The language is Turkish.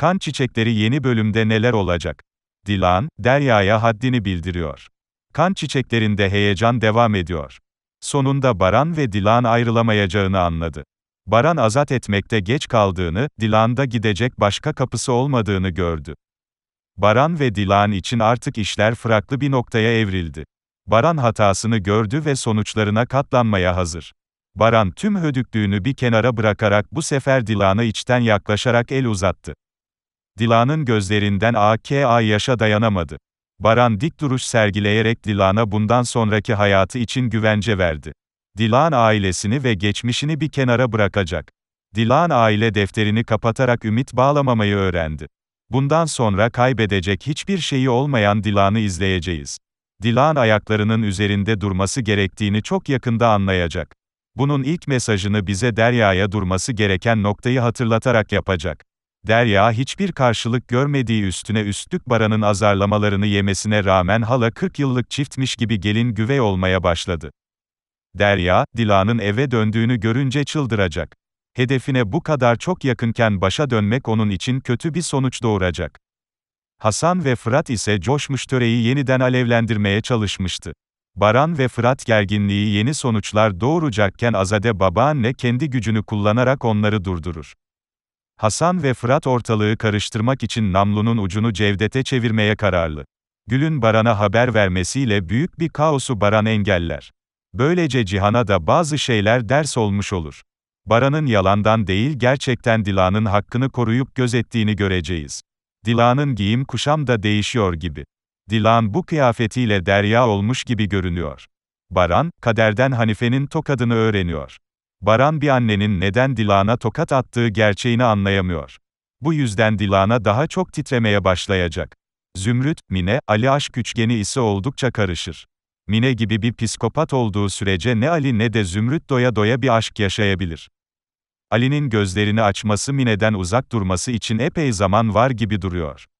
Kan çiçekleri yeni bölümde neler olacak? Dilan, Derya'ya haddini bildiriyor. Kan çiçeklerinde heyecan devam ediyor. Sonunda Baran ve Dilan ayrılamayacağını anladı. Baran azat etmekte geç kaldığını, Dilan'da gidecek başka kapısı olmadığını gördü. Baran ve Dilan için artık işler farklı bir noktaya evrildi. Baran hatasını gördü ve sonuçlarına katlanmaya hazır. Baran tüm hödüklüğünü bir kenara bırakarak bu sefer Dilan'a içten yaklaşarak el uzattı. Dilan'ın gözlerinden AKA yaşa dayanamadı. Baran dik duruş sergileyerek Dilan'a bundan sonraki hayatı için güvence verdi. Dilan ailesini ve geçmişini bir kenara bırakacak. Dilan aile defterini kapatarak ümit bağlamamayı öğrendi. Bundan sonra kaybedecek hiçbir şeyi olmayan Dilan'ı izleyeceğiz. Dilan ayaklarının üzerinde durması gerektiğini çok yakında anlayacak. Bunun ilk mesajını bize Derya'ya durması gereken noktayı hatırlatarak yapacak. Derya hiçbir karşılık görmediği üstüne üstlük Baran'ın azarlamalarını yemesine rağmen hala 40 yıllık çiftmiş gibi gelin güvey olmaya başladı. Derya, Dila'nın eve döndüğünü görünce çıldıracak. Hedefine bu kadar çok yakınken başa dönmek onun için kötü bir sonuç doğuracak. Hasan ve Fırat ise coşmuş töreyi yeniden alevlendirmeye çalışmıştı. Baran ve Fırat gerginliği yeni sonuçlar doğuracakken Azade babaanne kendi gücünü kullanarak onları durdurur. Hasan ve Fırat ortalığı karıştırmak için namlunun ucunu Cevdet'e çevirmeye kararlı. Gül'ün Baran'a haber vermesiyle büyük bir kaosu Baran engeller. Böylece Cihan'a da bazı şeyler ders olmuş olur. Baran'ın yalandan değil gerçekten Dila'nın hakkını koruyup gözettiğini göreceğiz. Dila'nın giyim kuşam da değişiyor gibi. Dilan bu kıyafetiyle derya olmuş gibi görünüyor. Baran, kaderden Hanife'nin tokadını öğreniyor. Baran bir annenin neden Dilan'a tokat attığı gerçeğini anlayamıyor. Bu yüzden Dilan'a daha çok titremeye başlayacak. Zümrüt, Mine, Ali aşk üçgeni ise oldukça karışır. Mine gibi bir psikopat olduğu sürece ne Ali ne de Zümrüt doya doya bir aşk yaşayabilir. Ali'nin gözlerini açması Mine'den uzak durması için epey zaman var gibi duruyor.